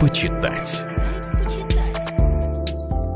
почитать.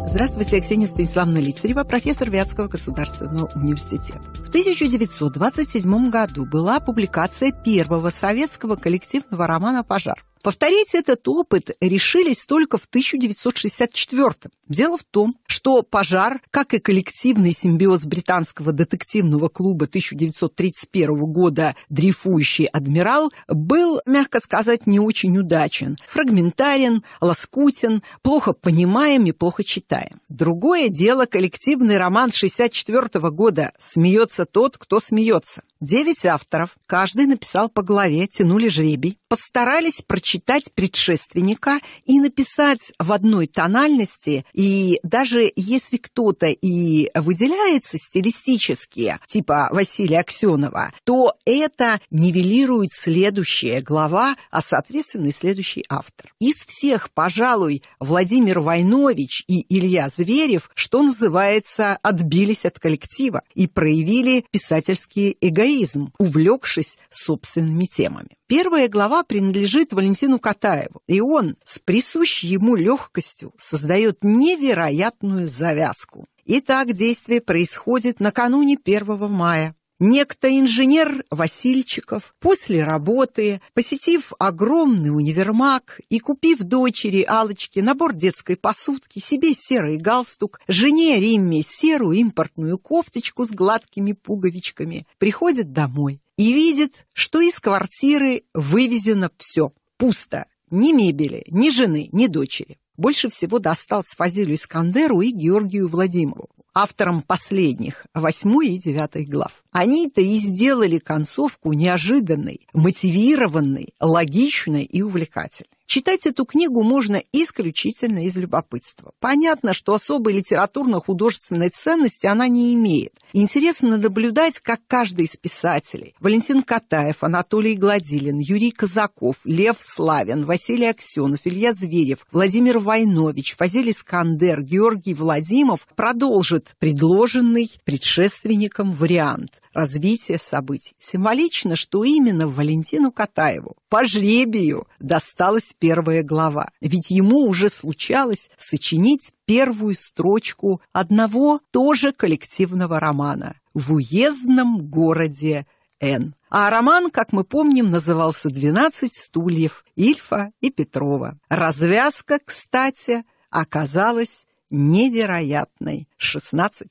Здравствуйте, Ксения Станиславовна Лицарева, профессор Вятского государственного университета. В 1927 году была публикация первого советского коллективного романа «Пожар». Повторить этот опыт решились только в 1964 -м. Дело в том, что «Пожар», как и коллективный симбиоз британского детективного клуба 1931 года «Дрейфующий адмирал», был, мягко сказать, не очень удачен, фрагментарен, лоскутен, плохо понимаем и плохо читаем. Другое дело коллективный роман 1964 года «Смеется тот, кто смеется». Девять авторов, каждый написал по главе, тянули жребий постарались прочитать предшественника и написать в одной тональности. И даже если кто-то и выделяется стилистически, типа Василия Аксенова, то это нивелирует следующая глава, а, соответственно, и следующий автор. Из всех, пожалуй, Владимир Войнович и Илья Зверев, что называется, отбились от коллектива и проявили писательский эгоизм, увлекшись собственными темами. Первая глава принадлежит Валентину Катаеву, и он с присущей ему легкостью создает невероятную завязку. Итак, действие происходит накануне 1 мая. Некто инженер Васильчиков после работы, посетив огромный универмаг и купив дочери Алочке набор детской посудки, себе серый галстук, жене Римме серую импортную кофточку с гладкими пуговичками, приходит домой и видит, что из квартиры вывезено все, пусто. Ни мебели, ни жены, ни дочери. Больше всего досталось Фазилю Искандеру и Георгию Владимирову, авторам последних, восьмой и девятой глав. Они-то и сделали концовку неожиданной, мотивированной, логичной и увлекательной. Читать эту книгу можно исключительно из любопытства. Понятно, что особой литературно-художественной ценности она не имеет. Интересно наблюдать, как каждый из писателей – Валентин Катаев, Анатолий Гладилин, Юрий Казаков, Лев Славин, Василий Аксенов, Илья Зверев, Владимир Войнович, Фазиль Искандер, Георгий Владимов продолжит предложенный предшественником вариант развития событий. Символично, что именно Валентину Катаеву по жребию досталось первая глава. Ведь ему уже случалось сочинить первую строчку одного тоже коллективного романа «В уездном городе Н». А роман, как мы помним, назывался «Двенадцать стульев» Ильфа и Петрова. Развязка, кстати, оказалась невероятной 16+.